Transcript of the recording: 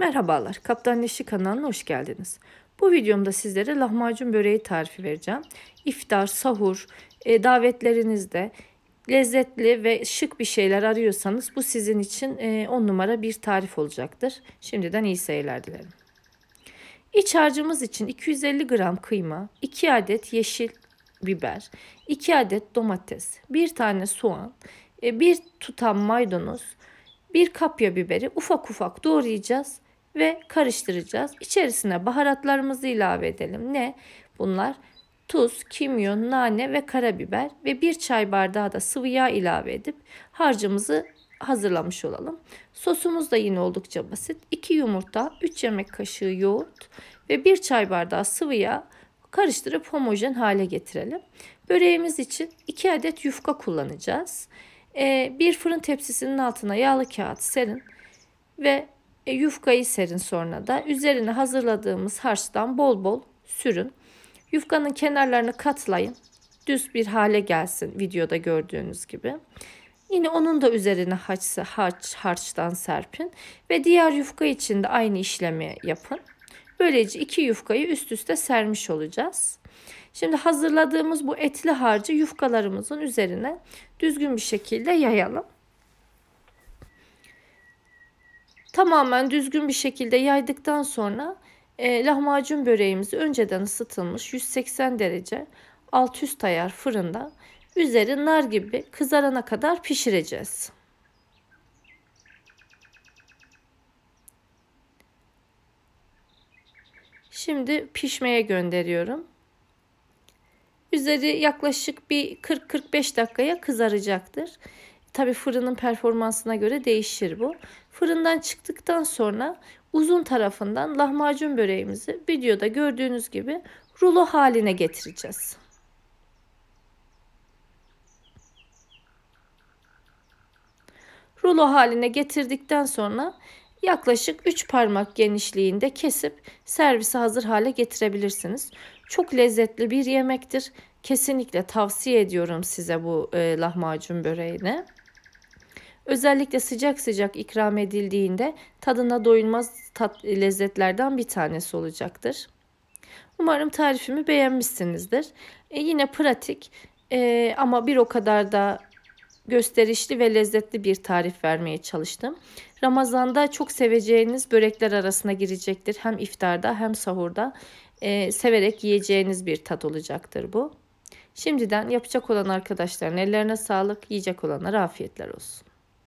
Merhabalar, Kaptan Neşi kanalına hoş geldiniz. Bu videomda sizlere lahmacun böreği tarifi vereceğim. İftar, sahur, e, davetlerinizde lezzetli ve şık bir şeyler arıyorsanız bu sizin için 10 e, numara bir tarif olacaktır. Şimdiden iyi seyirler dilerim. İç harcımız için 250 gram kıyma, 2 adet yeşil biber, 2 adet domates, 1 tane soğan, 1 e, tutam maydanoz, bir kapya biberi ufak ufak doğrayacağız ve karıştıracağız. İçerisine baharatlarımızı ilave edelim. Ne? Bunlar tuz, kimyon, nane ve karabiber ve bir çay bardağı da sıvı yağ ilave edip harcımızı hazırlamış olalım. Sosumuz da yine oldukça basit. 2 yumurta, 3 yemek kaşığı yoğurt ve 1 çay bardağı sıvı yağ karıştırıp homojen hale getirelim. Böreğimiz için 2 adet yufka kullanacağız. Ee, bir fırın tepsisinin altına yağlı kağıt serin ve e, yufkayı serin sonra da. Üzerine hazırladığımız harçtan bol bol sürün. Yufkanın kenarlarını katlayın. Düz bir hale gelsin videoda gördüğünüz gibi. Yine onun da üzerine harç, harç, harçtan serpin ve diğer yufka için de aynı işlemi yapın. Böylece iki yufkayı üst üste sermiş olacağız. Şimdi hazırladığımız bu etli harcı yufkalarımızın üzerine düzgün bir şekilde yayalım. Tamamen düzgün bir şekilde yaydıktan sonra e, lahmacun böreğimizi önceden ısıtılmış 180 derece alt üst ayar fırında üzeri nar gibi kızarana kadar pişireceğiz. Şimdi pişmeye gönderiyorum. Üzeri yaklaşık bir 40-45 dakikaya kızaracaktır. Tabi fırının performansına göre değişir bu. Fırından çıktıktan sonra uzun tarafından lahmacun böreğimizi videoda gördüğünüz gibi rulo haline getireceğiz. Rulo haline getirdikten sonra yaklaşık 3 parmak genişliğinde kesip servise hazır hale getirebilirsiniz. Çok lezzetli bir yemektir. Kesinlikle tavsiye ediyorum size bu e, lahmacun böreğini. Özellikle sıcak sıcak ikram edildiğinde tadına doyulmaz tat, lezzetlerden bir tanesi olacaktır. Umarım tarifimi beğenmişsinizdir. E yine pratik e, ama bir o kadar da gösterişli ve lezzetli bir tarif vermeye çalıştım. Ramazanda çok seveceğiniz börekler arasına girecektir. Hem iftarda hem sahurda e, severek yiyeceğiniz bir tat olacaktır bu. Şimdiden yapacak olan arkadaşların ellerine sağlık, yiyecek olanlara afiyetler olsun.